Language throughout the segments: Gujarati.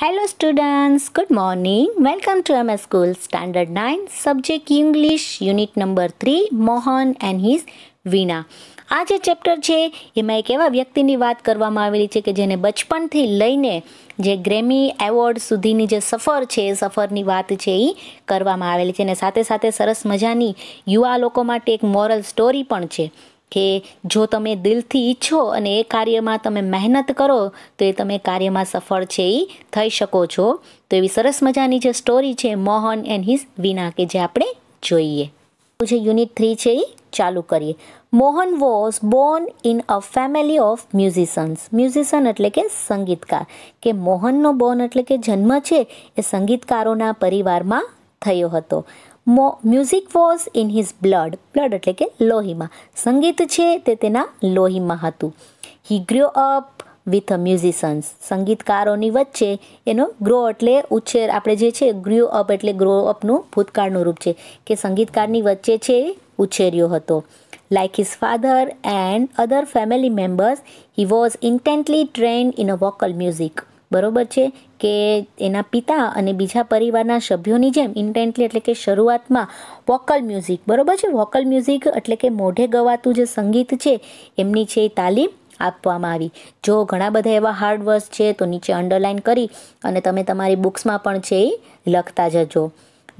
Hello students good morning welcome to M A school standard nine subject English unit number three Mohan and his Veena આ જે ચેપ્ટર છે એમાં એક એવા વ્યક્તિની વાત કરવામાં આવેલી છે કે જેને બચપણથી લઈને જે ગ્રેમી એવોર્ડ સુધીની જે સફર છે એ સફરની વાત છે એ કરવામાં આવેલી છે અને સાથે સાથે સરસ મજાની યુવા લોકો માટે એક મોરલ સ્ટોરી પણ છે કે જો તમે દિલથી ઈચ્છો અને એ કાર્યમાં તમે મહેનત કરો તો એ તમે કાર્યમાં સફળ છે એ થઈ શકો છો તો એવી સરસ મજાની જે સ્ટોરી છે મોહન એન્ડ હિઝ વિના કે જે આપણે જોઈએ જે યુનિટ થ્રી છે એ ચાલુ કરીએ Mohan was born in a family of musicians musician એટલે કે સંગીતકાર કે મોહનનો બોર્ન એટલે કે જન્મ છે એ સંગીતકારોના પરિવારમાં થયો હતો મો music was in his blood blood એટલે કે લોહીમાં સંગીત છે તે તેના લોહીમાં હતું he grow up with a musicians સંગીતકારોની વચ્ચે એનો ગ્રો એટલે ઉછેર આપણે જે છે ગ્રો અપ એટલે ગ્રો અપનું ભૂતકાળનું રૂપ છે કે સંગીતકારની વચ્ચે છે ઉછેર્યો હતો like his father and other family members he was intently trained in a vocal music બરોબર છે કે એના પિતા અને બીજા પરિવારના સભ્યોની જેમ ઇન્ટેન્ટલી એટલે કે શરૂઆતમાં વોકલ મ્યુઝિક બરોબર છે વોકલ મ્યુઝિક એટલે કે મોઢે ગવાતું જે સંગીત છે એમની છે એ તાલીમ આપવામાં આવી જો ઘણા બધા એવા હાર્ડ વર્ડ્સ છે તો નીચે અંડરલાઇન કરી અને તમે તમારી બુક્સમાં પણ છે એ લખતા જજો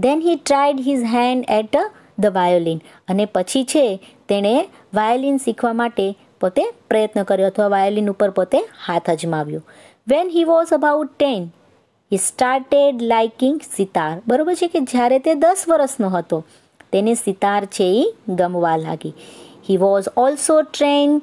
then he tried his hand at the violin અને પછી છે તેણે વાયોલિન શીખવા માટે પોતે પ્રયત્ન કર્યો અથવા વાયોલિન ઉપર પોતે હાથ અજમાવ્યો when he was about ten he started liking sitar બરાબર છે કે જ્યારે તે દસ વર્ષનો હતો તેને સિતાર છે એ ગમવા લાગી he was also train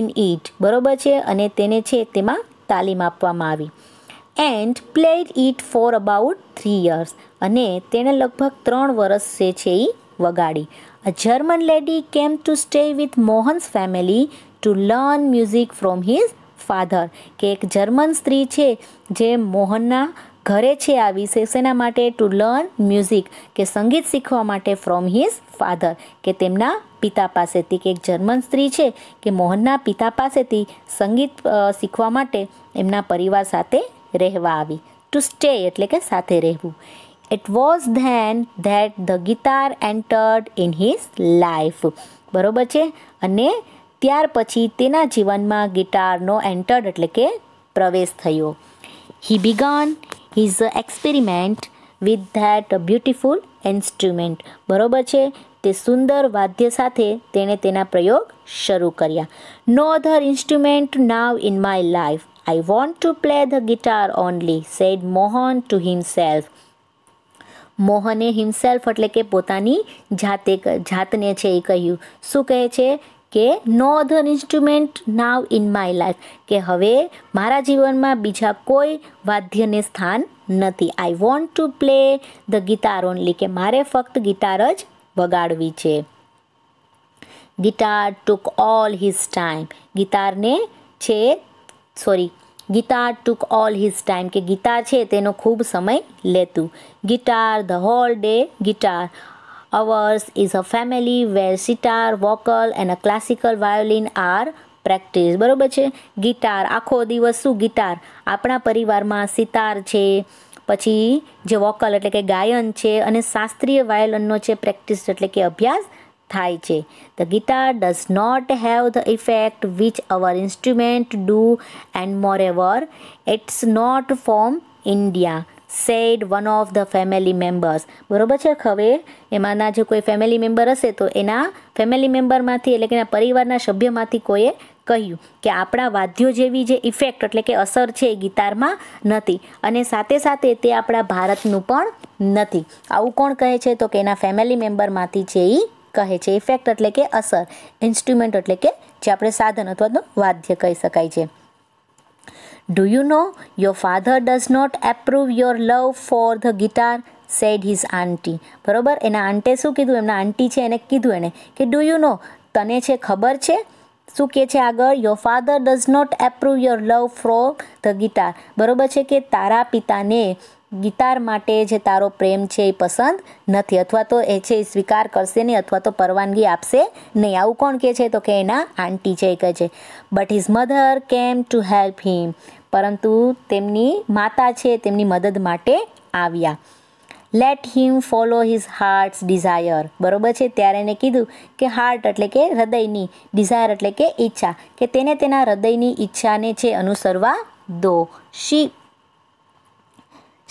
in it બરાબર છે અને તેને છે તેમાં તાલીમ આપવામાં આવી and played it for about three years અને તેણે લગભગ ત્રણ વર્ષ છે એ વગાડી a German lady came to stay with Mohan's family to learn music from his father કે એક જર્મન સ્ત્રી છે જે મોહનના ઘરે છે આવી છે શેના માટે ટુ લર્ન મ્યુઝિક કે સંગીત શીખવા માટે ફ્રોમ હિઝ ફાધર કે તેમના પિતા પાસેથી કે એક જર્મન સ્ત્રી છે કે મોહનના પિતા પાસેથી સંગીત શીખવા માટે એમના પરિવાર સાથે રહેવા આવી ટુ સ્ટે એટલે કે સાથે રહેવું it was then that the guitar entered in his life બરોબર છે અને ત્યાર પછી તેના જીવનમાં ગિટારનો એન્ટર્ડ એટલે કે પ્રવેશ થયો he began his experiment with that beautiful instrument બરોબર છે તે સુંદર વાદ્ય સાથે તેણે તેના પ્રયોગ શરૂ કર્યા no other instrument now in my life I want to play the guitar only said Mohan to himself મોહને હિમસેલ્ફ એટલે કે પોતાની જાતે જાતને છે એ કહ્યું શું કહે છે કે no other instrument now in my life કે હવે મારા જીવનમાં બીજા કોઈ વાદ્યને સ્થાન નથી I want to play the guitar only કે મારે ફક્ત ગિટાર જ વગાડવી છે guitar took all his time ગિટારને છે sorry guitar took all his time કે ગીતા છે તેનો ખૂબ સમય લેતું guitar the whole day guitar Ours is a family where sitar, vocal and a classical violin are practice બરાબર છે ગિટાર આખો દિવસ શું ગિટાર આપણા પરિવારમાં સિતાર છે પછી જે વોકલ એટલે કે ગાયન છે અને શાસ્ત્રીય વાયોલનનો છે પ્રેક્ટિસ એટલે કે અભ્યાસ થાય છે the guitar does not have the effect which our instrument do and moreover it's not from India said one of the family members બરોબર છે હવે એમાંના જે કોઈ ફેમિલી મેમ્બર હશે તો એના ફેમિલી મેમ્બરમાંથી એટલે કે એના પરિવારના સભ્યમાંથી કોઈએ કહ્યું કે આપણા વાદ્યો જેવી જે ઇફેક્ટ એટલે કે અસર છે એ ગિટારમાં નથી અને સાથે સાથે તે આપણા ભારતનું પણ નથી આવું કોણ કહે છે તો કે એના ફેમિલી મેમ્બરમાંથી છે એ કહે છે ઇફેક્ટ એટલે કે અસર ઇન્સ્ટ્રુમેન્ટ એટલે કે જે આપણે સાધન અથવા તો વાદ્ય કહી શકાય છે Do you know your father does not approve your love for the guitar? Said his aunty બરાબર એના આંટે શું કીધું એમના આંટી છે એને કીધું એણે કે ડુ યુ નો તને છે ખબર છે શું કહે છે આગળ your father does not approve your love for the guitar બરોબર છે કે તારા પિતાને ગિટાર માટે જે તારો પ્રેમ છે એ પસંદ નથી અથવા તો એ છે એ સ્વીકાર કરશે નહીં અથવા તો પરવાનગી આપશે નહીં આવું કોણ કહે છે તો કે એના આંટી છે કહે છે but his mother came to help him પરંતુ તેમની માતા છે તેમની મદદ માટે આવ્યા let him follow his hearts desire બરોબર છે ત્યારે એને કીધું કે હાર્ટ એટલે કે હૃદયની ડિઝાયર એટલે કે ઈચ્છા કે તેને તેના હૃદયની ઈચ્છાને છે અનુસરવા દો શી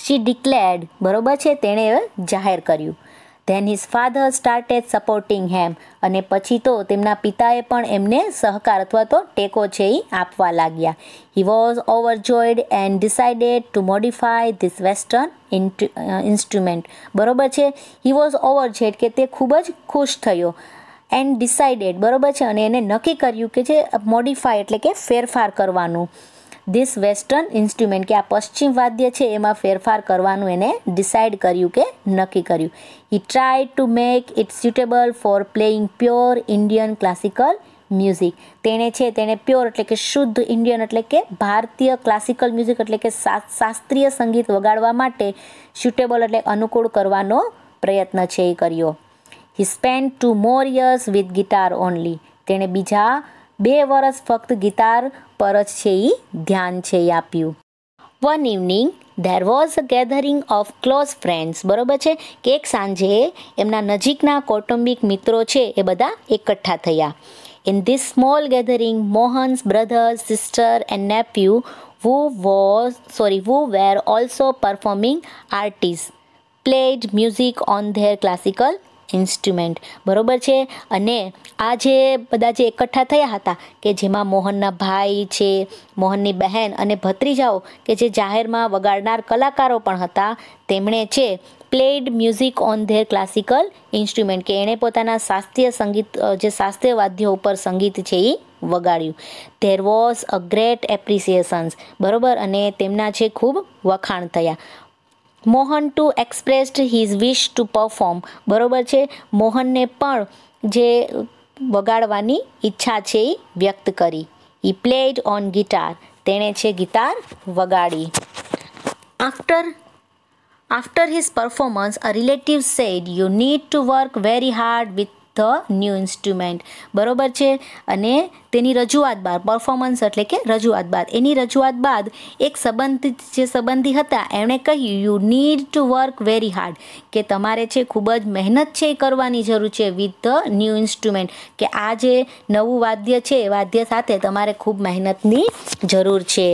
શી ડિક્લેર્ડ બરોબર છે તેણે જાહેર કર્યું then his father started supporting him અને પછી તો તેમના પિતાએ પણ એમને સહકાર અથવા તો ટેકો છે એ આપવા લાગ્યા he was overjoyed and decided to modify this western instrument બરોબર છે હી વોઝ ઓવરજેડ કે તે ખૂબ જ ખુશ થયો એન્ડ ડિસાઇડેડ બરોબર છે અને એને નક્કી કર્યું કે જે મોડિફાય એટલે કે ફેરફાર કરવાનું ધીસ વેસ્ટર્ન ઇન્સ્ટ્રુમેન્ટ કે આ પશ્ચિમ વાદ્ય છે એમાં ફેરફાર કરવાનું એને ડિસાઇડ કર્યું કે નક્કી કર્યું he try to make it suitable for playing pure Indian classical music તેણે છે તેણે પ્યોર એટલે કે શુદ્ધ ઇન્ડિયન એટલે કે ભારતીય ક્લાસિકલ મ્યુઝિક એટલે કે શાસ્ત્રીય સંગીત વગાડવા માટે સ્યુટેબલ એટલે અનુકૂળ કરવાનો પ્રયત્ન છે એ કર્યો he spend two more years with guitar only તેણે બીજા બે વર્ષ ફક્ત ગિટાર પર જ છે એ ધ્યાન છે એ આપ્યું one evening there was a gathering of close friends બરોબર છે કે એક સાંજે એમના નજીકના કૌટુંબિક મિત્રો છે એ બધા એકઠા થયા in this small gathering Mohan's brothers sister and nephew who was sorry who were also performing artist played music on their classical instrument બરાબર છે અને આ જે બધા જે એકઠા થયા હતા કે જેમાં મોહનના ભાઈ છે મોહનની બહેન અને ભત્રીજાઓ કે જે જાહેરમાં વગાડનાર કલાકારો પણ હતા તેમણે છે played music on their classical instrument કે એણે પોતાના શાસ્ત્રીય સંગીત જે શાસ્ત્રીય વાદ્યો ઉપર સંગીત છે એ વગાડ્યું there was a great appreciations બરાબર અને તેમના છે ખૂબ વખાણ થયા Mohan too expressed his wish to perform બરાબર છે મોહનને પણ જે વગાડવાની ઈચ્છા છે એ વ્યક્ત કરી ઈ પ્લેડ ઓન ગિટાર તેણે છે ગિટાર વગાડી after after his performance a relative said you need to work very hard with the new instrument બરાબર છે અને તેની રજૂઆત બાદ પરફોર્મન્સ એટલે કે રજૂઆત બાદ એની રજૂઆત બાદ એક સંબંધિત જે સંબંધી હતા એમણે કહ્યું you need to work very hard કે તમારે છે ખૂબ જ મહેનત છે એ કરવાની જરૂર છે વિથ ધ ન્યૂ ઇન્સ્ટ્રુમેન્ટ કે આ જે નવું વાદ્ય છે એ વાદ્ય સાથે તમારે ખૂબ મહેનતની જરૂર છે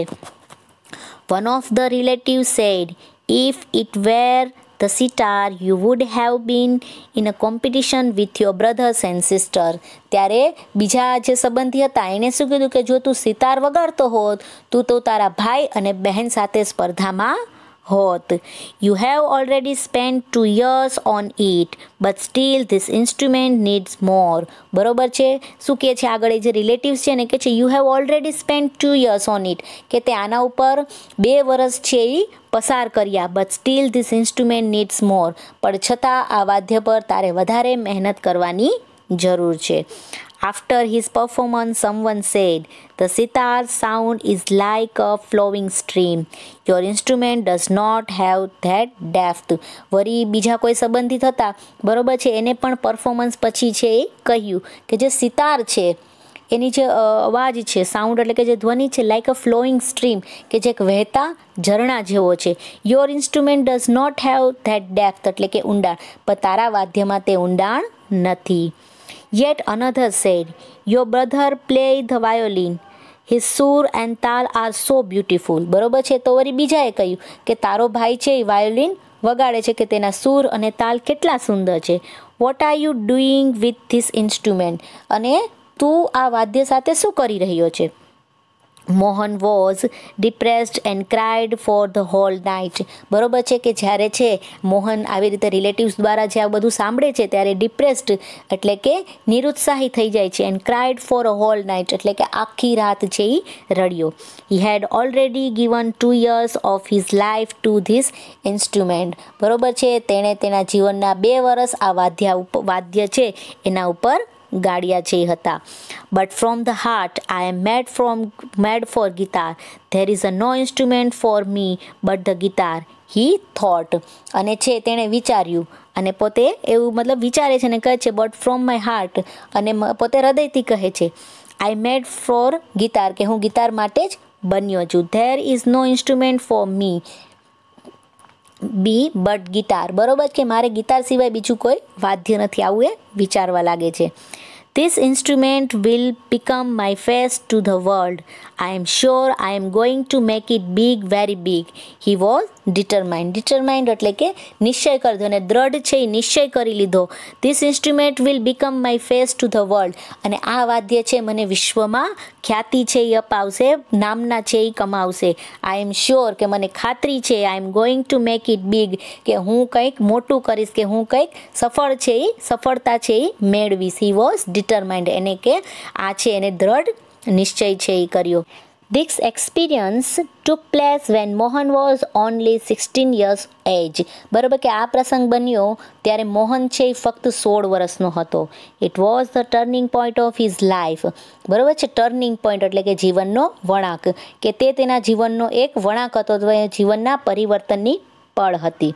one of the relative said if it were the sitar you would have been in a competition with your brothers and sister ત્યારે બીજા જે સંબંધી હતા એણે શું કીધું કે જો તું સિતાર વગાડતો હોત તું તો તારા ભાઈ અને બહેન સાથે સ્પર્ધામાં હોત you have already spend two years on it but still this instrument needs more બરાબર છે શું કહે છે આગળ એ જે રિલેટિવ્સ છે ને કે છે you have already spend two years on it કે તે આના ઉપર બે વર્ષ છે એ પસાર કર્યા but still this instrument needs more પણ છતાં આ વાદ્ય પર તારે વધારે મહેનત કરવાની જરૂર છે After his performance, someone said, The sitar sound is like a flowing stream. Your instrument does not have that depth. વરી બીજા કોઈ સંબંધી થતા બરોબર છે એને પણ પરફોર્મન્સ પછી છે એ કહ્યું કે જે સિતાર છે એની જે અવાજ છે સાઉન્ડ એટલે કે જે ધ્વનિ છે લાઇક અ ફ્લોઈંગ સ્ટ્રીમ કે જે એક વહેતા ઝરણા જેવો છે your instrument does not have that depth એટલે કે ઊંડાણ પણ તારા વાદ્યમાં તે ઊંડાણ નથી Yet another said, Your brother play the violin. His sur and taal are so beautiful બરોબર છે તો વળી બીજાએ કહ્યું કે તારો ભાઈ છે એ વાયોલિન વગાડે છે કે તેના સૂર અને તાલ કેટલા સુંદર છે what are you doing with this instrument અને તું આ વાદ્ય સાથે શું કરી રહ્યો છે Mohan was depressed and cried for the whole night બરોબર છે કે જ્યારે છે મોહન આવી રીતે રિલેટિવ્સ દ્વારા જે આ બધું સાંભળે છે ત્યારે ડિપ્રેસ્ડ એટલે કે નિરુત્સાહી થઈ જાય છે and cried for a whole night એટલે કે આખી રાત છે એ રડ્યો he had already given two years of his life to this instrument બરોબર છે તેણે તેના જીવનના બે વર્ષ આ વાદ્ય વાદ્ય છે એના ઉપર ગાડિયા જે હતા but from the heart I am made from made for guitar there is a no instrument for me but the guitar he thought અને છે તેણે વિચાર્યું અને પોતે એવું મતલબ વિચારે છે અને કહે છે બટ ફ્રોમ માય હાર્ટ અને પોતે હૃદયથી કહે છે આઈ મેડ ફોર ગિટાર કે હું ગિટાર માટે જ બન્યો છું there is no instrument for me be but guitar બરાબર કે મારે ગિટાર સિવાય બીજું કોઈ વાદ્ય નથી આવું એ વિચારવા લાગે છે This instrument will become my face to the world. I am sure I am going to make it big, very big. He was determined. Determined એટલે કે નિશ્ચય કરી દો અને દ્રઢ છે એ નિશ્ચય કરી લીધો this instrument will become my face to the world અને આ વાદ્ય છે મને વિશ્વમાં ખ્યાતિ છે એ અપાવશે નામના છે એ કમાવશે આઈ એમ શ્યોર કે મને ખાતરી છે I am going to make it big કે હું કંઈક મોટું કરીશ કે હું કંઈક સફળ છે એ સફળતા છે એ મેળવીશ હી વોઝ ડિટરમાઇન્ડ એને કે આ છે એને દ્રઢ નિશ્ચય છે એ કર્યો This experience took place when Mohan was only sixteen years age બરાબર કે આ પ્રસંગ બન્યો ત્યારે મોહન છે એ ફક્ત સોળ વર્ષનો હતો it was the turning point of his life બરાબર છે ટર્નિંગ પોઈન્ટ એટલે કે જીવનનો વળાંક કે તે તેના જીવનનો એક વળાંક હતો જીવનના પરિવર્તનની પળ હતી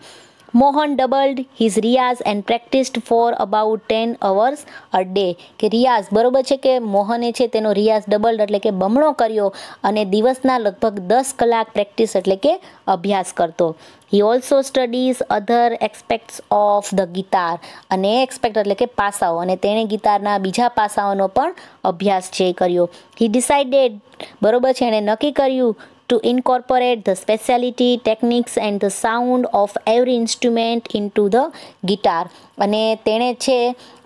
Mohan doubled his riyaz and practiced for about ten hours a day કે રિયાઝ બરોબર છે કે મોહને છે તેનો રિયાઝ ડબલ્ડ એટલે કે બમણો કર્યો અને દિવસના લગભગ દસ કલાક પ્રેક્ટિસ એટલે કે અભ્યાસ કરતો he also studies other aspects of the guitar અને એક્સપેક્ટ એટલે કે પાસાઓ અને તેણે ગિટારના બીજા પાસાઓનો પણ અભ્યાસ છે કર્યો હી ડિસાઇડેડ બરોબર છે એણે નક્કી કર્યું to incorporate the speciality techniques and the sound of every instrument into the guitar અને તેણે છે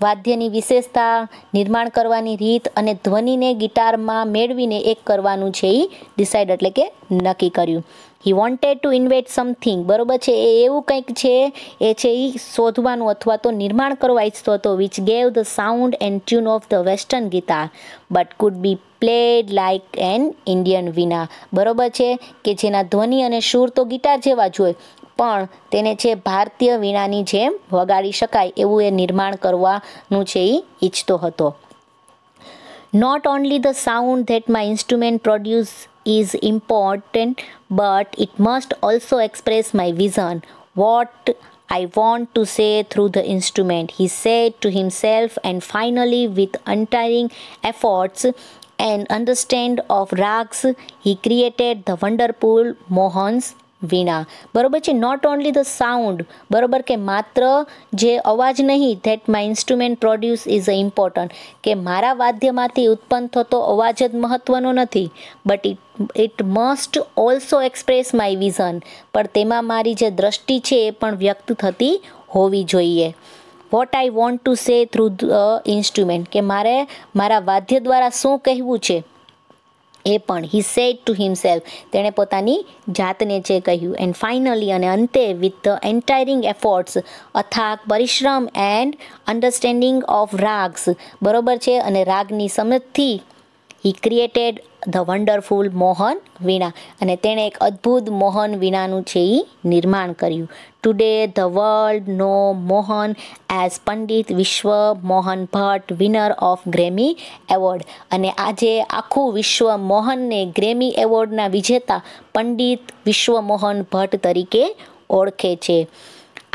વાદ્યની વિશેષતા નિર્માણ કરવાની રીત અને ધ્વનિને ગિટારમાં મેળવીને એક કરવાનું છે એ ડિસાઇડ એટલે કે નક્કી કર્યું he wanted to invent something બરોબર છે એ એવું કંઈક છે એ છે એ શોધવાનું અથવા તો નિર્માણ કરવા ઈચ્છતો હતો which gave the sound and tune of the western guitar but could be played like an Indian veena બરોબર છે કે જેના ધ્વનિ અને સૂર તો ગિટાર જેવા જ હોય પણ તેને છે ભારતીય વીણાની જેમ વગાડી શકાય એવું એ નિર્માણ કરવાનું છે એ ઈચ્છતો હતો Not only the sound that my instrument produces is important, but it must also express my vision, what I want to say through the instrument, he said to himself, and finally, with untiring efforts and understand of rags, he created the wonderful Mohans વીણા બરાબર છે નોટ ઓનલી ધ સાઉન્ડ બરોબર કે માત્ર જે અવાજ નહીં that my instrument produce is a important કે મારા વાદ્યમાંથી ઉત્પન્ન થતો અવાજ જ મહત્ત્વનો નથી but it it must also express my vision પણ તેમાં મારી જે દ્રષ્ટિ છે એ પણ વ્યક્ત થતી હોવી જોઈએ what I want to say through the instrument કે મારે મારા વાદ્ય દ્વારા શું કહેવું છે એ પણ હી સેડ ટુ હિમસેલ્ફ તેણે પોતાની જાતને જે કહ્યું એન્ડ ફાઇનલી અને અંતે વિથ ધ એન્ટાયરિંગ એફોર્ટ્સ અથાક પરિશ્રમ એન્ડ અન્ડરસ્ટેન્ડિંગ ઓફ રાગ્સ બરોબર છે અને રાગની સમજથી he created the wonderful Mohan veena અને તેણે એક અદ્ભુત મોહન વીણાનું છે એ નિર્માણ કર્યું today the world know Mohan as Pandit Vishwa Mohan Bhatt winner of Grammy award અને આજે આખું વિશ્વ મોહનને ગ્રેમી એવોર્ડના વિજેતા પંડિત વિશ્વ મોહન ભટ્ટ તરીકે ઓળખે છે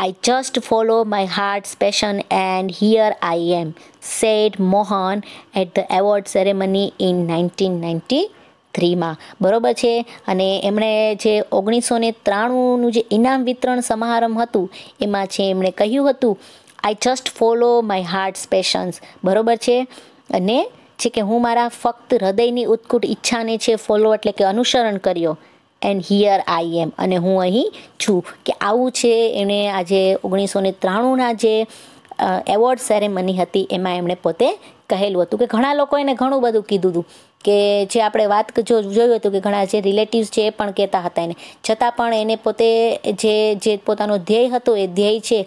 I just follow my heart's passion and here I am, said Mohan at the award ceremony in 1990. થ્રીમાં બરોબર છે અને એમણે જે ઓગણીસો ને ત્રાણુંનું જે ઇનામ વિતરણ સમારંભ હતું એમાં છે એમણે કહ્યું હતું I just follow my heart passions બરોબર છે અને છે કે હું મારા ફક્ત હૃદયની ઉત્કૂટ ઈચ્છાને છે ફોલો એટલે કે અનુસરણ કર્યો એન્ડ હિયર આઈ એમ અને હું અહીં છું કે આવું છે એણે આજે ઓગણીસો ને ત્રાણુંના જે એવોર્ડ સેરેમની હતી એમાં એમણે પોતે કહેલું હતું કે ઘણા લોકો એને ઘણું બધું કીધું હતું કે જે આપણે વાત જો જોયું હતું કે ઘણા જે રિલેટિવ્સ છે એ પણ કહેતા હતા એને છતાં પણ એને પોતે જે જે પોતાનો ધ્યેય હતો એ ધ્યેય છે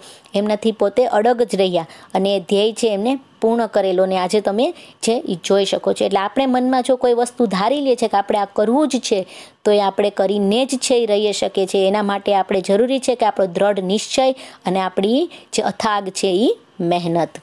એમનાથી પોતે અડગ જ રહ્યા અને એ ધ્યેય છે એમને પૂર્ણ કરેલો ને આજે તમે જે જોઈ શકો છો એટલે આપણે મનમાં જો કોઈ વસ્તુ ધારી લે છે કે આપણે આ કરવું જ છે તો એ આપણે કરીને જ છે એ રહી શકીએ છીએ એના માટે આપણે જરૂરી છે કે આપણો દ્રઢ નિશ્ચય અને આપણી જે અથાગ છે એ મહેનત